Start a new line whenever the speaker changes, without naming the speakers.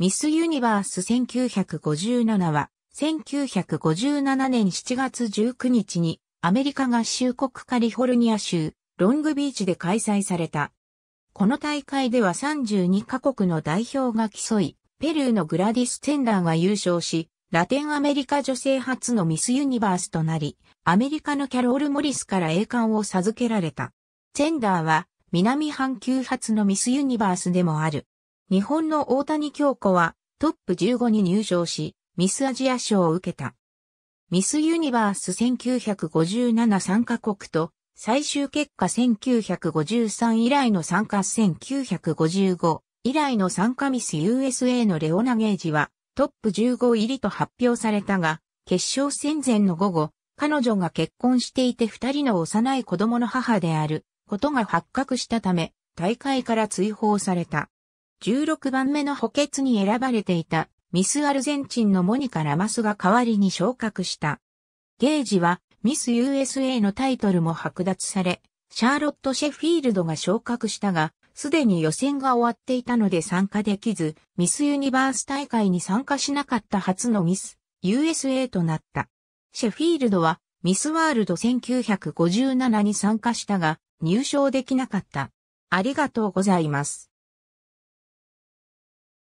ミス・ユニバース1957は、1957年7月19日に、アメリカ合衆国カリフォルニア州、ロングビーチで開催された。この大会では32カ国の代表が競い、ペルーのグラディス・テンダーが優勝し、ラテンアメリカ女性初のミス・ユニバースとなり、アメリカのキャロール・モリスから栄冠を授けられた。テンダーは、南半球初のミス・ユニバースでもある。日本の大谷京子はトップ15に入賞し、ミスアジア賞を受けた。ミスユニバース1957参加国と、最終結果1953以来の参加1955以来の参加ミス USA のレオナゲージはトップ15入りと発表されたが、決勝戦前の午後、彼女が結婚していて二人の幼い子供の母であることが発覚したため、大会から追放された。16番目の補欠に選ばれていたミスアルゼンチンのモニカ・ラマスが代わりに昇格した。ゲージはミス USA のタイトルも剥奪され、シャーロット・シェフィールドが昇格したが、すでに予選が終わっていたので参加できず、ミスユニバース大会に参加しなかった初のミス USA となった。シェフィールドはミスワールド1957に参加したが、入賞できなかった。ありがとうございます。